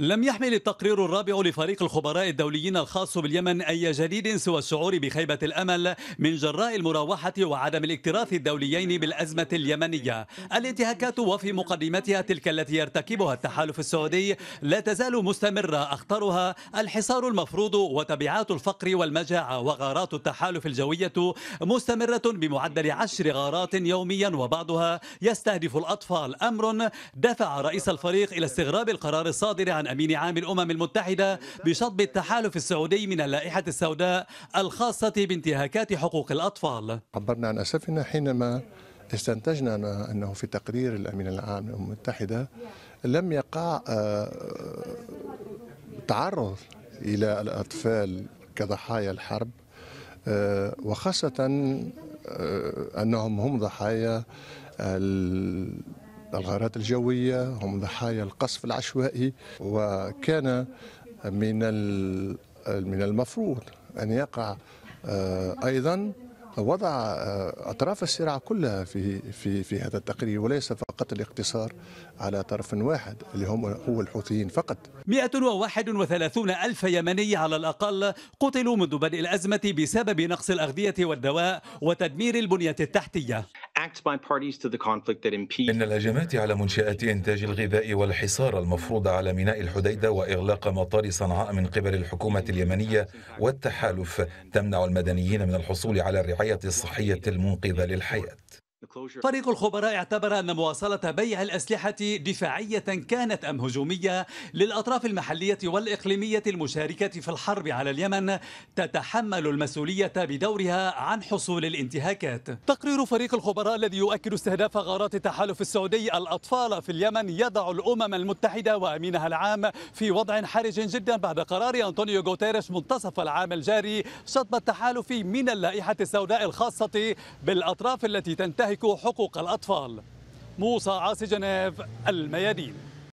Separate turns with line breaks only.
لم يحمل التقرير الرابع لفريق الخبراء الدوليين الخاص باليمن أي جديد سوى الشعور بخيبة الأمل من جراء المراوحة وعدم الاكتراث الدوليين بالأزمة اليمنية الانتهاكات وفي مقدمتها تلك التي يرتكبها التحالف السعودي لا تزال مستمرة أخطرها الحصار المفروض وتبعات الفقر والمجاعة وغارات التحالف الجوية مستمرة بمعدل عشر غارات يوميا وبعضها يستهدف الأطفال أمر دفع رئيس الفريق إلى استغراب القرار الصادر عن أمين عام الأمم المتحدة بشطب التحالف السعودي من اللائحة السوداء الخاصة بانتهاكات حقوق الأطفال
عبرنا عن أسفنا حينما استنتجنا أنه في تقرير الأمين العام للأمم المتحدة لم يقع آه، تعرض إلى الأطفال كضحايا الحرب آه، وخاصة آه، أنهم هم ضحايا الغارات الجوية هم ضحايا القصف العشوائي وكان من من المفروض أن يقع آه، أيضا وضع آه، أطراف الصراع كلها في في في هذا التقرير وليس فقط الاقتصار على طرف واحد اللي هم هو الحوثيين فقط
131 ألف يمني على الأقل قتلوا منذ بدء الأزمة بسبب نقص الأغذية والدواء وتدمير البنية التحتية
إن الهجمات على منشآت إنتاج الغذاء والحصار المفروض على ميناء الحديدة وإغلاق مطار صنعاء من قبل الحكومة اليمنية والتحالف تمنع المدنيين من الحصول على الرعاية الصحية المنقذة للحياة
فريق الخبراء اعتبر أن مواصلة بيع الأسلحة دفاعية كانت أم هجومية للأطراف المحلية والإقليمية المشاركة في الحرب على اليمن تتحمل المسؤولية بدورها عن حصول الانتهاكات تقرير فريق الخبراء الذي يؤكد استهداف غارات التحالف السعودي الأطفال في اليمن يضع الأمم المتحدة وأمينها العام في وضع حرج جدا بعد قرار أنطونيو غوتيريش منتصف العام الجاري شطب التحالف من اللائحة السوداء الخاصة بالأطراف التي تنتهك يمتلك حقوق الأطفال موسى عاصي جنيف الميادين